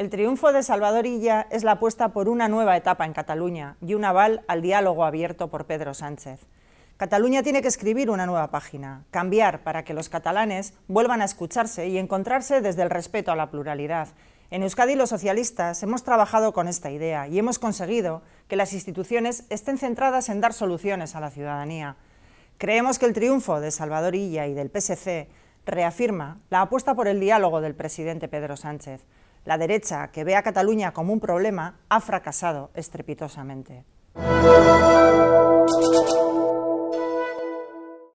El triunfo de Salvador Illa es la apuesta por una nueva etapa en Cataluña y un aval al diálogo abierto por Pedro Sánchez. Cataluña tiene que escribir una nueva página, cambiar para que los catalanes vuelvan a escucharse y encontrarse desde el respeto a la pluralidad. En Euskadi los socialistas hemos trabajado con esta idea y hemos conseguido que las instituciones estén centradas en dar soluciones a la ciudadanía. Creemos que el triunfo de Salvador Illa y del PSC reafirma la apuesta por el diálogo del presidente Pedro Sánchez, la derecha, que ve a Cataluña como un problema, ha fracasado estrepitosamente.